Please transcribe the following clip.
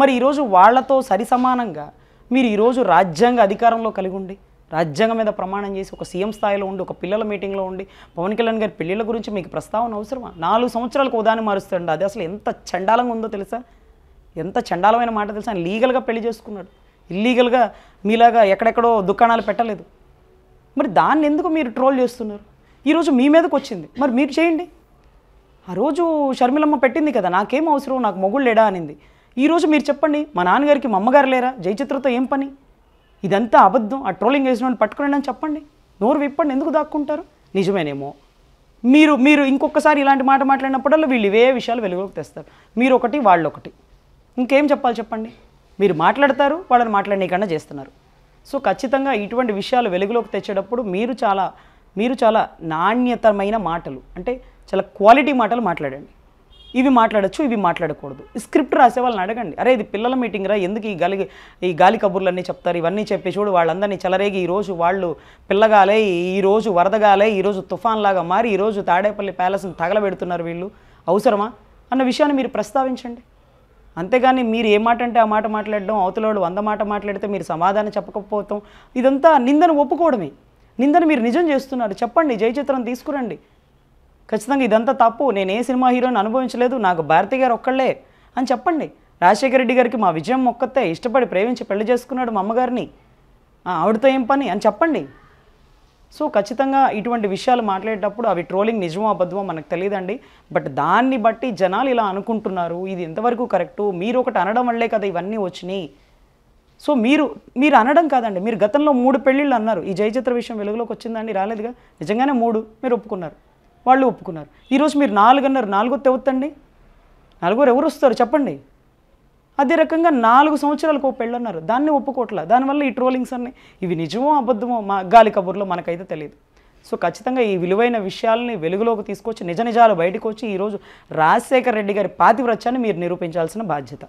మరి ఈరోజు వాళ్లతో సమానంగా మీరు ఈరోజు రాజ్యాంగ అధికారంలో కలిగి ఉండి రాజ్యాంగం మీద ప్రమాణం చేసి ఒక సీఎం స్థాయిలో ఉండి ఒక పిల్లల మీటింగ్లో ఉండి పవన్ కళ్యాణ్ గారి పెళ్ళిళ్ళ గురించి మీకు ప్రస్తావన అవసరమా నాలుగు సంవత్సరాలకు ఉదాహరణ మారుస్తాడు అది అసలు ఎంత చండాలంగా ఉందో తెలుసా ఎంత చండాలమైన మాట తెలుసా ఆయన లీగల్గా పెళ్లి చేసుకున్నాడు ఇల్లీగల్గా మీలాగా ఎక్కడెక్కడో దుకాణాలు పెట్టలేదు మరి దాన్ని ఎందుకు మీరు ట్రోల్ చేస్తున్నారు ఈరోజు మీ మీదకి వచ్చింది మరి మీరు చేయండి ఆ రోజు షర్మిలమ్మ పెట్టింది కదా నాకేం అవసరం నాకు మొగుళ్ళు లేడా అనింది ఈరోజు మీరు చెప్పండి మా నాన్నగారికి మా అమ్మగారు లేరా జయచిత్రతో ఏం పని ఇదంతా అబద్ధం ఆ ట్రోలింగ్ వేసిన వాళ్ళు పట్టుకురండి అని చెప్పండి నోరు విప్పండి ఎందుకు దాక్కుంటారు నిజమేనేమో మీరు మీరు ఇంకొకసారి ఇలాంటి మాట మాట్లాడినప్పుడల్లా వీళ్ళు ఇవే విషయాలు వెలుగులోకి తెస్తారు మీరు ఒకటి వాళ్ళు ఒకటి ఇంకేం చెప్పాలి చెప్పండి మీరు మాట్లాడతారు వాళ్ళని మాట్లాడనీకన్నా చేస్తున్నారు సో ఖచ్చితంగా ఇటువంటి విషయాలు వెలుగులోకి తెచ్చేటప్పుడు మీరు చాలా మీరు చాలా నాణ్యతమైన మాటలు అంటే చాలా క్వాలిటీ మాటలు మాట్లాడండి ఇవి మాట్లాడచ్చు ఇవి మాట్లాడకూడదు స్క్రిప్ట్ రాసే వాళ్ళని అడగండి అరే ఇది పిల్లల మీటింగ్ రా ఎందుకు ఈ గాలి ఈ గాలి కబుర్లన్నీ చెప్తారు ఇవన్నీ చెప్పి చూడు వాళ్ళందరినీ చెలరేగి ఈరోజు వాళ్ళు పిల్లగాలే ఈరోజు వరదగాలే ఈరోజు లాగా మారి ఈరోజు తాడేపల్లి ప్యాలెస్ని తగలబెడుతున్నారు వీళ్ళు అవసరమా అన్న విషయాన్ని మీరు ప్రస్తావించండి అంతేగాని మీరు ఏ మాట అంటే ఆ మాట మాట్లాడడం అవతలోడు వంద మాట మాట్లాడితే మీరు సమాధానం చెప్పకపోతాం ఇదంతా నిందను ఒప్పుకోవడమే నిందను మీరు నిజం చేస్తున్నారు చెప్పండి జయచిత్రం తీసుకురండి ఖచ్చితంగా ఇదంతా తప్పు నేను ఏ సినిమా హీరోని అనుభవించలేదు నాకు భారతి గారు ఒక్కళ్ళే అని చెప్పండి రాజశేఖర రెడ్డి గారికి మా విజయం మొక్కతే ఇష్టపడి ప్రేమించి పెళ్లి చేసుకున్నాడు మా అమ్మగారిని ఆవిడతో ఏం పని అని చెప్పండి సో ఖచ్చితంగా ఇటువంటి విషయాలు మాట్లాడేటప్పుడు అవి ట్రోలింగ్ నిజమో అబద్ధమో మనకు తెలియదండి బట్ దాన్ని బట్టి జనాలు ఇలా అనుకుంటున్నారు ఇది ఎంతవరకు కరెక్టు మీరు ఒకటి అనడం వల్లే కదా ఇవన్నీ వచ్చినాయి సో మీరు మీరు అనడం కాదండి మీరు గతంలో మూడు పెళ్ళిళ్ళు అన్నారు ఈ జయచిత్ర విషయం వెలుగులోకి వచ్చిందండి రాలేదుగా నిజంగానే మూడు మీరు ఒప్పుకున్నారు వాళ్ళు ఒప్పుకున్నారు ఈరోజు మీరు అన్నారు నాలుగో తెవత్తండి నలుగురు ఎవరు వస్తారు చెప్పండి అదే రకంగా నాలుగు సంవత్సరాలకు అన్నారు దాన్ని ఒప్పుకోవట్లా దానివల్ల ఈ ట్రోలింగ్స్ అన్నీ ఇవి నిజమో అబద్ధమో మా గాలి కబుర్లో మనకైతే తెలియదు సో ఖచ్చితంగా ఈ విలువైన విషయాలని వెలుగులోకి తీసుకొచ్చి నిజ నిజాలు బయటకు వచ్చి ఈరోజు రాజశేఖర రెడ్డి గారి పాతివ్రత్యాన్ని మీరు నిరూపించాల్సిన బాధ్యత